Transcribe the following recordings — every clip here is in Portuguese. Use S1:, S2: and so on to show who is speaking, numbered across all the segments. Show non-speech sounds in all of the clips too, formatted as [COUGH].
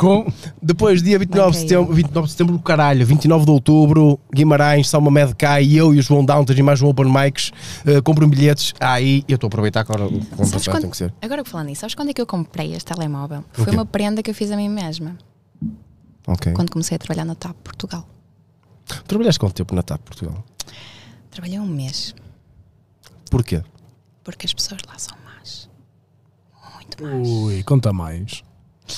S1: Com... Depois, dia 29 de, setembro, 29 de setembro, caralho, 29 de outubro, Guimarães, Salma Med eu e o João Downton e mais um Open Mics uh, eh, compram bilhetes. Aí ah, eu estou a aproveitar que agora compro, quando, tem que ser.
S2: Agora que falando nisso, sabes quando é que eu comprei este telemóvel? Foi uma prenda que eu fiz a mim mesma. Ok. Quando comecei a trabalhar na TAP Portugal.
S1: Trabalhaste quanto tempo na TAP Portugal?
S2: Trabalhei um mês. Porquê? Porque as pessoas lá são más.
S1: Muito más. Ui, conta mais.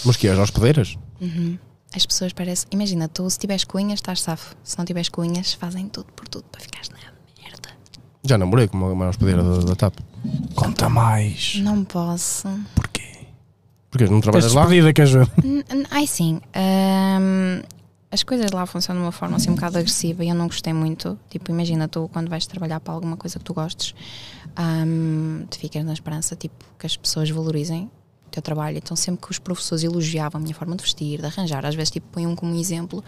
S1: Mas que é as hospedeiras?
S2: Uhum. As pessoas parecem. Imagina, tu se tiveres cunhas, estás safo. Se não tiveres cunhas, fazem
S1: tudo por tudo para ficares na merda. Já namorei com uma, uma hospedeira da, da TAP. Conta mais.
S2: Não posso. Porquê?
S1: Porque não trabalhas lá? despedida, queres ver?
S2: Ai sim. as coisas lá funcionam de uma forma assim um bocado agressiva e eu não gostei muito. Tipo, imagina, tu quando vais trabalhar para alguma coisa que tu gostes, ahm, tu ficas na esperança tipo, que as pessoas valorizem teu trabalho. Então, sempre que os professores elogiavam a minha forma de vestir, de arranjar, às vezes, tipo, punham como exemplo,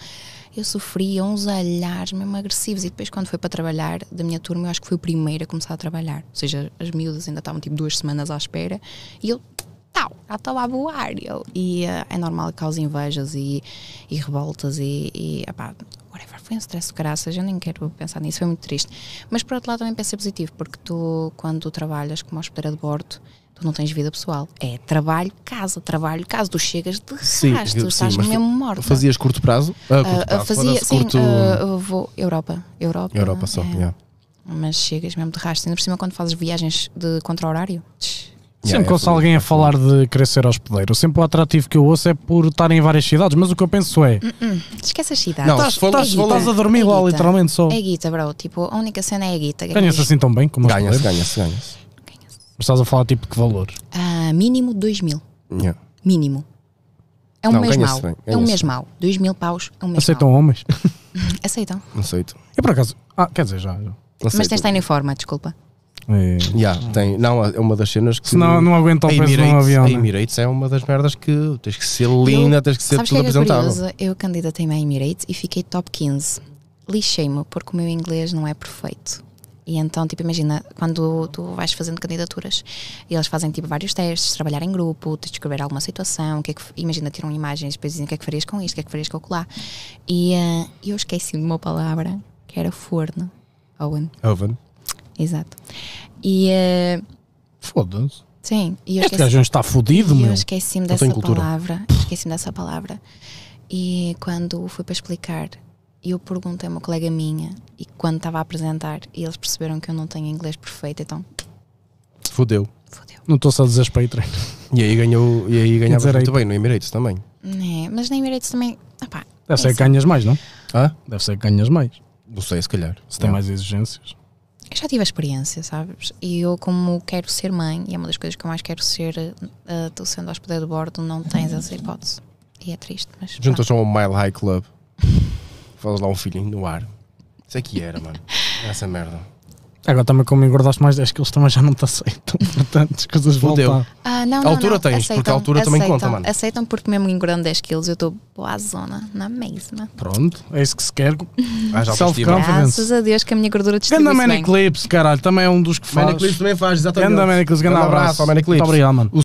S2: eu sofria uns olhares mesmo agressivos. E depois, quando foi para trabalhar, da minha turma, eu acho que fui o primeiro a começar a trabalhar. Ou seja, as miúdas ainda estavam, tipo, duas semanas à espera e eu atuava o área e uh, é normal que cause invejas e, e revoltas e, e whatever, foi um stress de graças, eu nem quero pensar nisso, foi muito triste. Mas por outro lado também pensei positivo, porque tu, quando tu trabalhas como hospedeira de bordo, tu não tens vida pessoal. É trabalho, casa, trabalho, casa. Tu chegas de sim, rastro, estás sim, mesmo morto. Fazias
S1: curto prazo? Ah, curto eh, eh, prazo. Uh, fazia, sim, curto... uh,
S2: vou Europa. Europa, Europa só, é. yeah. Mas chegas mesmo de rastro. Ainda por cima quando fazes viagens de contra-horário, Sempre que ouço
S1: alguém a é falar de crescer hospedeiro, sempre o atrativo que eu ouço é por estar em várias cidades, mas o que eu penso é.
S2: Uh -uh. Esquece as cidades. Não, estás, a dormir é lá, literalmente só. É guita, bro. Tipo, a única cena é a guita. Ganhas assim tão
S1: bem como ganhas, se ganhas. se ganhas. se estás a falar tipo que valor?
S2: Uh, ah, mínimo 2 mil. Yeah. Mínimo.
S1: É um é mês mau. é um mês mau.
S2: 2 mil paus é um mês Aceitam mau. homens? [LAUGHS] Aceitam.
S1: Aceito. Eu por acaso. Ah, quer dizer, já. já. Mas tens de estar
S2: em forma, desculpa.
S1: É. Yeah, tem, não, é uma das cenas que. Se não, não aguenta o peso no avião. A né? Emirates é uma das merdas que tens que ser linda, eu, tens que ser tudo que é apresentável.
S2: Eu candidatei-me à Emirates e fiquei top 15. Lixei-me porque o meu inglês não é perfeito. E então, tipo, imagina, quando tu vais fazendo candidaturas e eles fazem, tipo, vários testes, trabalhar em grupo, te descobrir alguma situação, que, é que imagina, tiram imagens, depois dizem o que é que farias com isto, o que é que farias com lá. E uh, eu esqueci de uma palavra, que era forno. Owen. Oven. Exato. E. Uh,
S1: Foda-se.
S2: Sim. E eu este é esqueci, gajo está
S1: fodido, meu. Eu esqueci-me dessa palavra.
S2: Esqueci-me dessa palavra. E quando fui para explicar, eu perguntei a uma colega minha, e quando estava a apresentar, e eles perceberam que eu não tenho inglês perfeito, então.
S1: Fodeu. Fodeu. Não estou só a dizer E aí ganhou, e aí ganhava muito bem no Emirates também.
S2: É, mas no Emirates também. Opá, Deve é ser assim. que ganhas mais,
S1: não? Ah? Deve ser que ganhas mais. Não sei, se calhar. Se tem mais exigências
S2: já tive a experiência, sabes? E eu, como quero ser mãe, e é uma das coisas que eu mais quero ser, estou eh, uh, sendo hospedeiro de bordo, não tens essa hipótese. E é
S1: triste, mas. Juntas a um Mile High Club, fazes lá um filhinho no ar. Isso é que era, mano. [LAUGHS] Essa merda. Agora também como engordaste mais 10 quilos também já não te aceitam, [LAUGHS] portanto as coisas voltam. Ah, não, não, a altura não, tens, aceitam, porque a altura aceitam, também conta, mano.
S2: Aceitam porque mesmo engordando 10 quilos eu estou boa zona, na mesma.
S1: Pronto, é isso que se quer. [LAUGHS] Ah, Self-confidence. Graças
S2: a Deus que a minha gordura distribui Ganda Man
S1: Eclipse, caralho, também é um dos que faz. Man Eclipse também faz, exatamente. Ganda Man Eclipse, grande abraço. abraço Muito obrigado, mano.